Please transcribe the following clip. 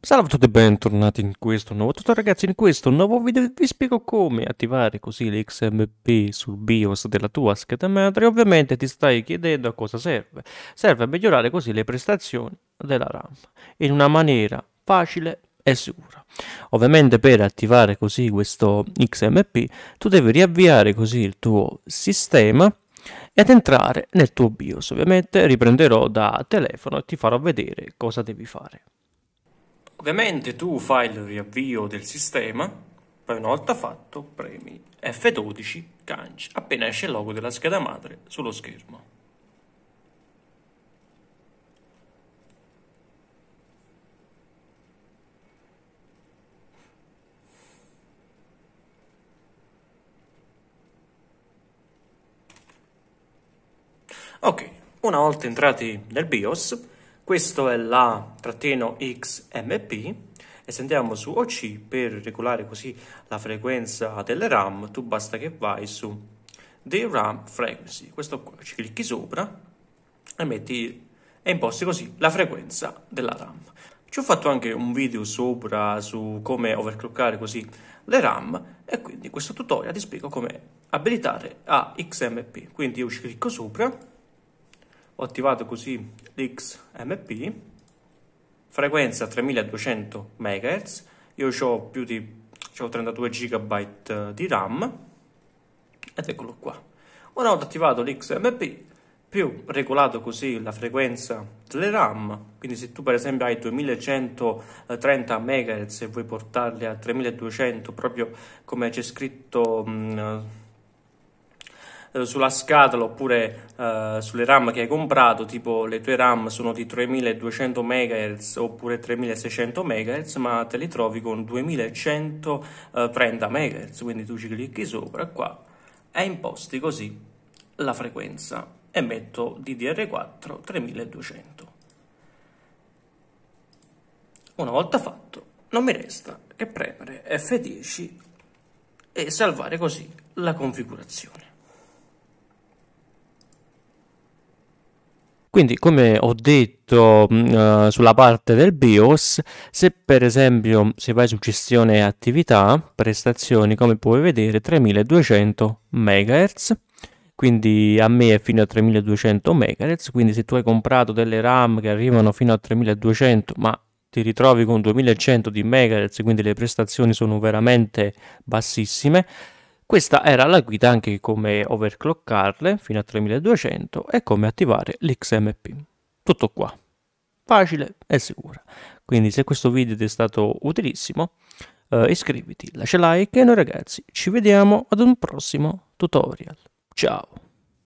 Salve a tutti e bentornati in questo nuovo tutorial ragazzi, in questo nuovo video vi spiego come attivare così l'XMP sul BIOS della tua scheda madre ovviamente ti stai chiedendo a cosa serve. Serve a migliorare così le prestazioni della RAM in una maniera facile e sicura. Ovviamente per attivare così questo XMP tu devi riavviare così il tuo sistema ed entrare nel tuo BIOS ovviamente riprenderò da telefono e ti farò vedere cosa devi fare. Ovviamente tu fai il riavvio del sistema, poi una volta fatto premi F12 Canci appena esce il logo della scheda madre sullo schermo. Ok, una volta entrati nel BIOS questo è la trattino XMP e se andiamo su OC per regolare così la frequenza delle RAM, tu basta che vai su The RAM Frequency, questo qua, ci clicchi sopra e metti e imposti così la frequenza della RAM. Ci ho fatto anche un video sopra su come overclockare così le RAM e quindi in questo tutorial ti spiego come abilitare a XMP. Quindi io ci clicco sopra ho attivato così l'XMP, frequenza 3200 MHz, io ho più di ho 32 GB di RAM ed eccolo qua. Ora ho attivato l'XMP più regolato così la frequenza delle RAM, quindi se tu per esempio hai 2130 MHz e vuoi portarle a 3200 proprio come c'è scritto mh, mm, eh, sulla scatola oppure eh, sulle RAM che hai comprato, tipo le tue RAM sono di 3200 MHz oppure 3600 MHz, ma te li trovi con 2130 MHz, quindi tu ci clicchi sopra qua e imposti così la frequenza e metto DDR4 3200. Una volta fatto, non mi resta che premere F10 e salvare così la configurazione. Quindi, come ho detto mh, mm, eh, sulla parte del BIOS, se per esempio si va su gestione attività, prestazioni, come puoi vedere, 3200 MHz, quindi a me è fino a 3200 MHz, quindi se tu hai comprato delle RAM che arrivano fino a 3200, ma ti ritrovi con 2100 di MHz, quindi le prestazioni sono veramente bassissime, questa era la guida anche come overclockarle fino a 3200 e come attivare l'XMP. Tutto qua. Facile e sicura. Quindi se questo video ti è stato utilissimo, eh, iscriviti, lascia like e noi ragazzi ci vediamo ad un prossimo tutorial. Ciao!